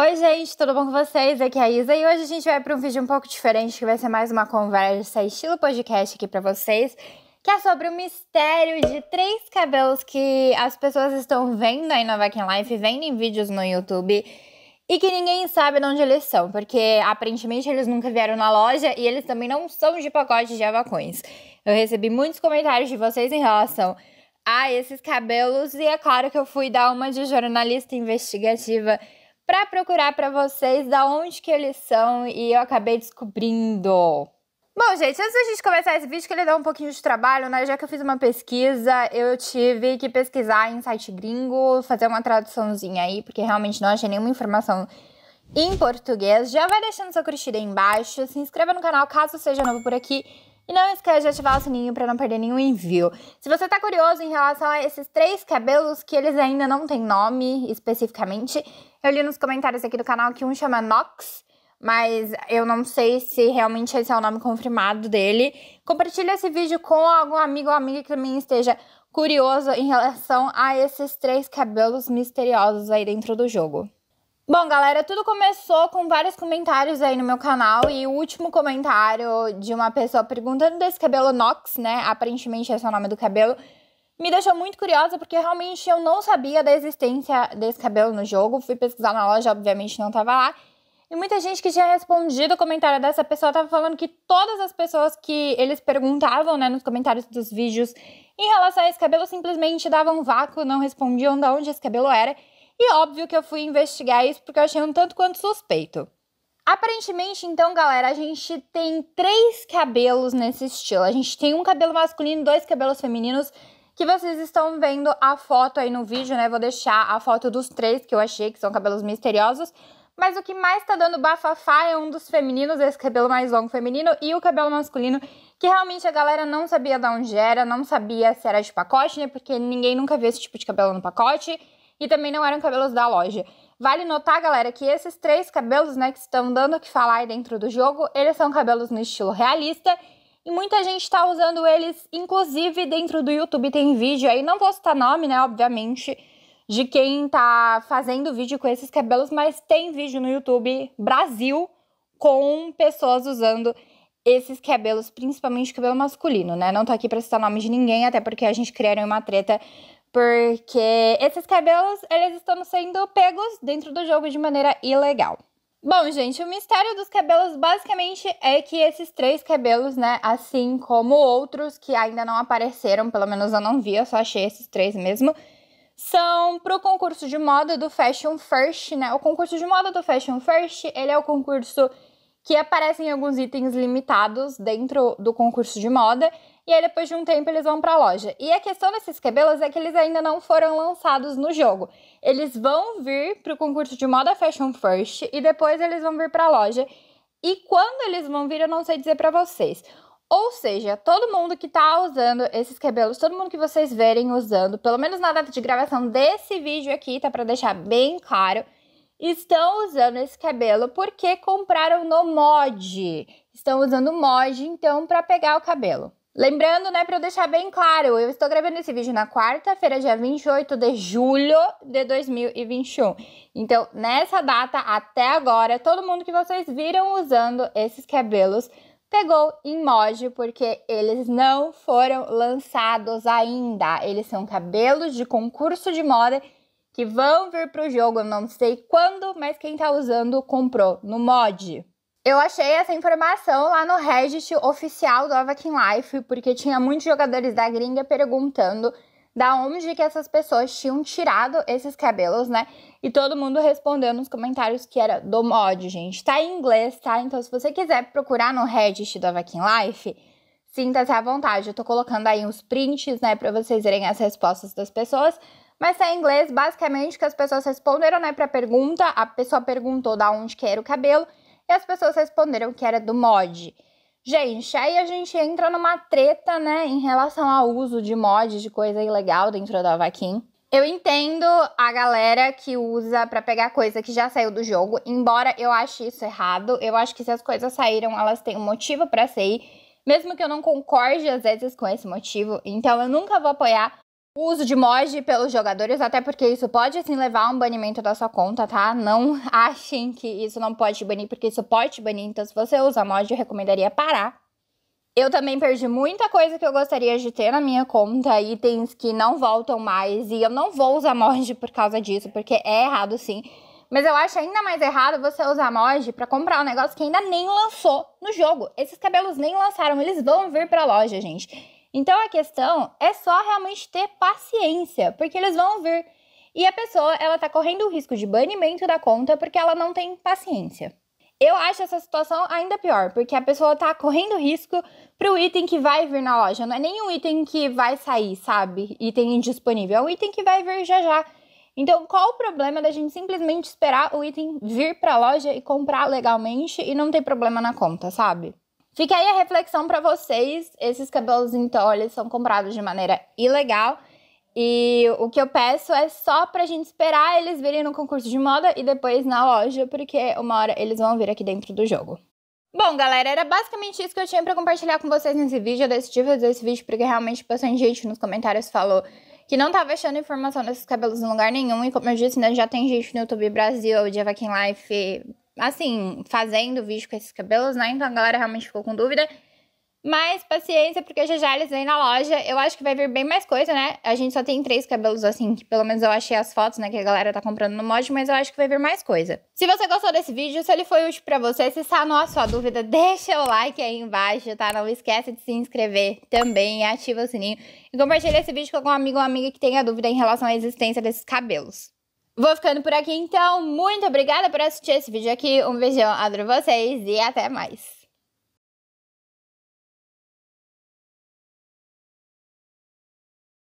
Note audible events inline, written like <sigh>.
Oi, gente, tudo bom com vocês? Aqui é a Isa e hoje a gente vai para um vídeo um pouco diferente, que vai ser mais uma conversa estilo podcast aqui para vocês, que é sobre o mistério de três cabelos que as pessoas estão vendo aí na Vacan Life, vendo em vídeos no YouTube e que ninguém sabe de onde eles são, porque aparentemente eles nunca vieram na loja e eles também não são de pacote de avacões. Eu recebi muitos comentários de vocês em relação a esses cabelos e é claro que eu fui dar uma de jornalista investigativa para procurar para vocês da onde que eles são e eu acabei descobrindo. Bom, gente, antes da gente começar esse vídeo, que ele dá um pouquinho de trabalho, né? Já que eu fiz uma pesquisa, eu tive que pesquisar em site gringo, fazer uma traduçãozinha aí, porque realmente não achei nenhuma informação em português. Já vai deixando seu curtida aí embaixo, se inscreva no canal caso seja novo por aqui e não esqueça de ativar o sininho para não perder nenhum envio. Se você está curioso em relação a esses três cabelos, que eles ainda não têm nome especificamente, eu li nos comentários aqui do canal que um chama Nox, mas eu não sei se realmente esse é o nome confirmado dele. Compartilhe esse vídeo com algum amigo ou amiga que também esteja curioso em relação a esses três cabelos misteriosos aí dentro do jogo. Bom, galera, tudo começou com vários comentários aí no meu canal e o último comentário de uma pessoa perguntando desse cabelo Nox, né? Aparentemente esse é o nome do cabelo. Me deixou muito curiosa porque realmente eu não sabia da existência desse cabelo no jogo. Fui pesquisar na loja, obviamente não tava lá. E muita gente que tinha respondido o comentário dessa pessoa tava falando que todas as pessoas que eles perguntavam, né, nos comentários dos vídeos em relação a esse cabelo simplesmente davam vácuo, não respondiam de onde esse cabelo era. E óbvio que eu fui investigar isso porque eu achei um tanto quanto suspeito. Aparentemente, então, galera, a gente tem três cabelos nesse estilo. A gente tem um cabelo masculino, dois cabelos femininos, que vocês estão vendo a foto aí no vídeo, né? Vou deixar a foto dos três que eu achei, que são cabelos misteriosos. Mas o que mais tá dando bafafá é um dos femininos, esse cabelo mais longo feminino, e o cabelo masculino, que realmente a galera não sabia de onde era, não sabia se era de pacote, né? Porque ninguém nunca viu esse tipo de cabelo no pacote e também não eram cabelos da loja. Vale notar, galera, que esses três cabelos, né, que estão dando o que falar aí dentro do jogo, eles são cabelos no estilo realista e muita gente está usando eles, inclusive dentro do YouTube tem vídeo aí, não vou citar nome, né, obviamente, de quem tá fazendo vídeo com esses cabelos, mas tem vídeo no YouTube Brasil com pessoas usando esses cabelos, principalmente cabelo masculino, né? Não tô aqui pra citar nome de ninguém, até porque a gente criaram uma treta porque esses cabelos eles estão sendo pegos dentro do jogo de maneira ilegal. Bom, gente, o mistério dos cabelos basicamente é que esses três cabelos, né, assim como outros que ainda não apareceram, pelo menos eu não vi, eu só achei esses três mesmo, são pro concurso de moda do Fashion First, né? O concurso de moda do Fashion First, ele é o concurso que aparecem alguns itens limitados dentro do concurso de moda e aí depois de um tempo eles vão para a loja. E a questão desses cabelos é que eles ainda não foram lançados no jogo. Eles vão vir para o concurso de moda Fashion First e depois eles vão vir para a loja. E quando eles vão vir, eu não sei dizer para vocês. Ou seja, todo mundo que tá usando esses cabelos, todo mundo que vocês verem usando, pelo menos na data de gravação desse vídeo aqui, tá para deixar bem claro, estão usando esse cabelo porque compraram no mod. Estão usando mod então para pegar o cabelo. Lembrando, né, para eu deixar bem claro, eu estou gravando esse vídeo na quarta-feira, dia 28 de julho de 2021. Então, nessa data até agora, todo mundo que vocês viram usando esses cabelos pegou em mod, porque eles não foram lançados ainda. Eles são cabelos de concurso de moda que vão vir para o jogo, eu não sei quando, mas quem está usando comprou no mod. Eu achei essa informação lá no Reddit oficial do Avakin Life, porque tinha muitos jogadores da gringa perguntando da onde que essas pessoas tinham tirado esses cabelos, né? E todo mundo respondeu nos comentários que era do mod, gente. Tá em inglês, tá? Então, se você quiser procurar no Reddit do Avakin Life, sinta-se à vontade. Eu tô colocando aí uns prints, né, pra vocês verem as respostas das pessoas. Mas tá em inglês, basicamente, que as pessoas responderam, né, pra pergunta. A pessoa perguntou da onde que era o cabelo. E as pessoas responderam que era do mod. Gente, aí a gente entra numa treta, né, em relação ao uso de mods de coisa ilegal dentro da Vakin. Eu entendo a galera que usa para pegar coisa que já saiu do jogo, embora eu ache isso errado. Eu acho que se as coisas saíram, elas têm um motivo para sair, mesmo que eu não concorde às vezes com esse motivo. Então eu nunca vou apoiar o uso de mod pelos jogadores, até porque isso pode assim levar a um banimento da sua conta, tá? Não <laughs> achem que isso não pode te banir, porque isso pode te banir. Então, se você usa mod, eu recomendaria parar. Eu também perdi muita coisa que eu gostaria de ter na minha conta, itens que não voltam mais, e eu não vou usar mod por causa disso, porque é errado sim. Mas eu acho ainda mais errado você usar mod para comprar um negócio que ainda nem lançou no jogo. Esses cabelos nem lançaram, eles vão vir pra loja, gente. Então a questão é só realmente ter paciência, porque eles vão vir. E a pessoa, ela tá correndo o risco de banimento da conta porque ela não tem paciência. Eu acho essa situação ainda pior, porque a pessoa tá correndo risco pro item que vai vir na loja. Não é nenhum item que vai sair, sabe? Item indisponível. É um item que vai vir já já. Então, qual o problema da gente simplesmente esperar o item vir pra loja e comprar legalmente e não ter problema na conta, sabe? Fica aí a reflexão para vocês. Esses cabelos em são comprados de maneira ilegal. E o que eu peço é só pra gente esperar eles virem no concurso de moda e depois na loja, porque uma hora eles vão vir aqui dentro do jogo. Bom, galera, era basicamente isso que eu tinha para compartilhar com vocês nesse vídeo. Eu decidi fazer esse vídeo porque realmente bastante gente nos comentários falou que não tava achando informação desses cabelos em lugar nenhum. E como eu disse, né, já tem gente no YouTube Brasil, de Vakin Life, assim, fazendo vídeo com esses cabelos, né? Então a galera realmente ficou com dúvida. Mas paciência, porque já já eles vêm na loja. Eu acho que vai vir bem mais coisa, né? A gente só tem três cabelos assim, que pelo menos eu achei as fotos, né? Que a galera tá comprando no mod, mas eu acho que vai vir mais coisa. Se você gostou desse vídeo, se ele foi útil pra você, se sanou a sua dúvida, <laughs> deixa o like aí embaixo, tá? Não esquece de se inscrever também, ativa o sininho. E compartilha esse vídeo com algum amigo ou amiga que tenha dúvida em relação à existência desses cabelos. Vou ficando por aqui então. Muito obrigada por assistir esse vídeo aqui. Um beijão, adoro vocês e até mais.